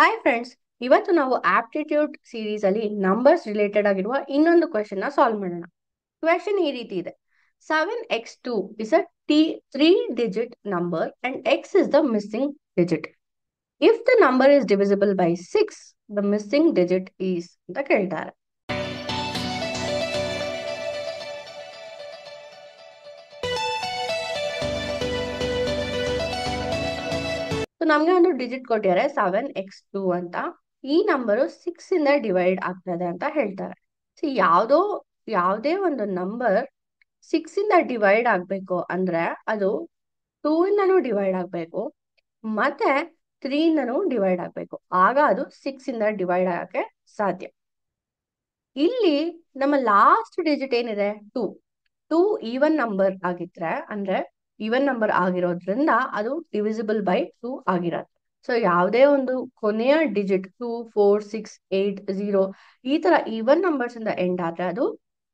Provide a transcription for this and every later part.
hi friends ಇವತ್ತು ನಾವು aptitude series ಅಲ್ಲಿ ನಂಬರ್ಸ್ ರಿಲೇಟೆಡ್ ಆಗಿರುವ ಇನ್ನೊಂದು ಕ್ವೆಶನ್ ನ ಸಾಲ್ವ್ ಮಾಡೋಣ ಕ್ವೆಶನ್ ಈ ರೀತಿ ಇದೆ seven X two is a ಟಿ three digit number and X is the missing digit if the number is divisible by six the missing digit is ಅಂತ ಕೇಳ್ತಾರೆ ಸೊ ನಮ್ಗೆ ಒಂದು ಡಿಜಿಟ್ ಕೊಟ್ಟಿದ್ದಾರೆ ಸೆವೆನ್ ಎಕ್ಸ್ ಟೂ ಅಂತ ಈ ನಂಬರು ಸಿಕ್ಸ್ ಇಂದ divide ಆಗ್ತದೆ ಅಂತ ಹೇಳ್ತಾರೆ ಸೊ ಯಾವುದೋ ಯಾವುದೇ ಒಂದು ನಂಬರ್ ಸಿಕ್ಸ್ ಇಂದ ಡಿವೈಡ್ ಆಗ್ಬೇಕು ಅಂದ್ರೆ ಅದು ಟೂ ಇಂದನು ಡಿವೈಡ್ ಆಗ್ಬೇಕು ಮತ್ತೆ ತ್ರೀ ಇಂದನು ಡಿವೈಡ್ ಆಗ್ಬೇಕು ಆಗ ಅದು ಸಿಕ್ಸ್ ಇಂದ ಡಿವೈಡ್ ಆಗಕ್ಕೆ ಸಾಧ್ಯ ಇಲ್ಲಿ ನಮ್ಮ ಲಾಸ್ಟ್ ಡಿಜಿಟ್ ಏನಿದೆ ಟೂ ಟೂ ಈವನ್ ನಂಬರ್ ಆಗಿದ್ರೆ ಅಂದ್ರೆ ಈವನ್ ನಂಬರ್ ಆಗಿರೋದ್ರಿಂದ ಅದು ಡಿವಿಸಿಬಲ್ ಬೈ ಟೂ ಆಗಿರತ್ತೆ ಸೊ ಯಾವುದೇ ಒಂದು ಕೊನೆಯ digit two four six eight zero ಈ ತರ ಈವನ್ ನಂಬರ್ಸ್ ಇಂದ ಎಂಡ್ ಆದ್ರೆ ಅದು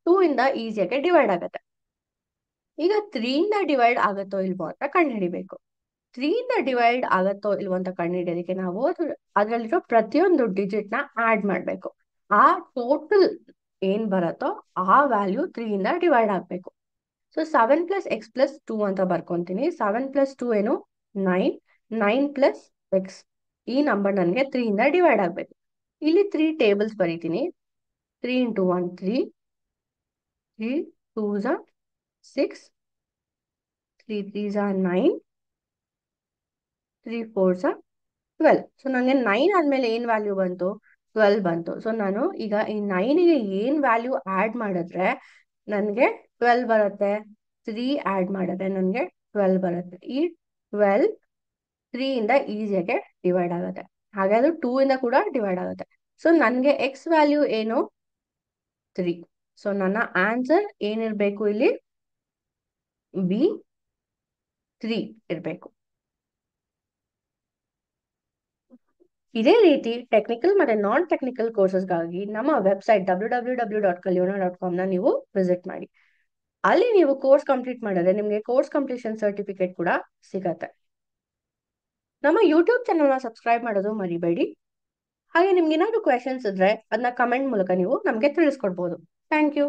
ಟೂ ಇಂದ ಈಸಿಯಾಗಿ ಡಿವೈಡ್ ಆಗತ್ತೆ ಈಗ ತ್ರೀ ಇಂದ ಡಿವೈಡ್ ಆಗತ್ತೋ ಇಲ್ವೋ ಅಂತ ಕಂಡುಹಿಡಿಬೇಕು ತ್ರೀ ಇಂದ ಡಿವೈಡ್ ಆಗತ್ತೋ ಇಲ್ವೋ ಅಂತ ಹಿಡಿಯೋದಕ್ಕೆ ನಾವು ಅದರಲ್ಲಿರೋ ಪ್ರತಿಯೊಂದು ಡಿಜಿಟ್ ನ ಆಡ್ ಮಾಡ್ಬೇಕು ಆ ಟೋಟಲ್ ಏನ್ ಬರತ್ತೋ ಆ ವ್ಯಾಲ್ಯೂ ತ್ರೀ ಇಂದ ಡಿವೈಡ್ ಆಗ್ಬೇಕು so seven plus X plus two ಅಂತ ಬರ್ಕೊಂತೀನಿ ಸೆವೆನ್ ಪ್ಲಸ್ ಟೂ ಏನು ನೈನ್ ನೈನ್ ಪ್ಲಸ್ ಎಕ್ಸ್ ಈ ನಂಬರ್ ನನಗೆ ತ್ರೀಯಿಂದ ಡಿವೈಡ್ ಆಗ್ಬೇಕು ಇಲ್ಲಿ ತ್ರೀ ಟೇಬಲ್ಸ್ ಬರೀತೀನಿ three into one three three two ಝ ಸಿಕ್ಸ್ ತ್ರೀ ತ್ರೀ ಝ ನೈನ್ ತ್ರೀ ಫೋರ್ ಝ ಟ್ವೆಲ್ ಸೊ ನನಗೆ ನೈನ್ ಆದ್ಮೇಲೆ ಏನ್ ವ್ಯಾಲ್ಯೂ ಬಂತು ಟ್ವೆಲ್ ಬಂತು ಸೊ ನಾನು ಈಗ ಈ ನೈನಿಗೆ ಏನ್ ವ್ಯಾಲ್ಯೂ ಆ್ಯಡ್ ಮಾಡಿದ್ರೆ ನನಗೆ ಟ್ವೆಲ್ ಬರುತ್ತೆ ತ್ರೀ ಆ್ಯಡ್ ಮಾಡಿದ್ರೆ ನನಗೆ ಟ್ವೆಲ್ ಬರುತ್ತೆ ಈ ಟ್ವೆಲ್ ಇಂದ ಈಸಿಯಾಗೆ ಡಿವೈಡ್ ಆಗುತ್ತೆ ಅದು ಟೂ ಇಂದ ಕೂಡ ಡಿವೈಡ್ ಆಗುತ್ತೆ ಸೊ ನನಗೆ ಎಕ್ಸ್ ವ್ಯಾಲ್ಯೂ ಏನು ತ್ರೀ ಸೊ ನನ್ನ ಆನ್ಸರ್ ಏನಿರಬೇಕು ಇಲ್ಲಿ ಬಿ ತ್ರೀ ಇರಬೇಕು ಇದೇ ರೀತಿ ಟೆಕ್ನಿಕಲ್ ಮತ್ತೆ ನಾನ್ ಟೆಕ್ನಿಕಲ್ ಕೋರ್ಸಸ್ಗಾಗಿ ನಮ್ಮ website W W W dot ಕಲ್ಯೋಣ ಡಾಟ್ ನ ನೀವು ವಿಸಿಟ್ ಮಾಡಿ ಅಲ್ಲಿ ನೀವು ಕೋರ್ಸ್ ಕಂಪ್ಲೀಟ್ ಮಾಡಿದ್ರೆ ನಿಮಗೆ ಕೋರ್ಸ್ ಕಂಪ್ಲೀಷನ್ ಸರ್ಟಿಫಿಕೇಟ್ ಕೂಡ ಸಿಗತ್ತೆ ನಮ್ಮ ಯೂಟ್ಯೂಬ್ ಚಾನಲ್ನ ಸಬ್ಸ್ಕ್ರೈಬ್ ಮಾಡೋದು ಮರಿಬೇಡಿ ಹಾಗೆ ನಿಮ್ಗೆ ಏನಾದ್ರು ಕ್ವೆಶನ್ಸ್ ಇದ್ರೆ ಅದನ್ನ ಕಮೆಂಟ್ ಮೂಲಕ ನೀವು ನಮಗೆ ತಿಳಿಸ್ಕೊಡ್ಬೋದು ಥ್ಯಾಂಕ್ ಯು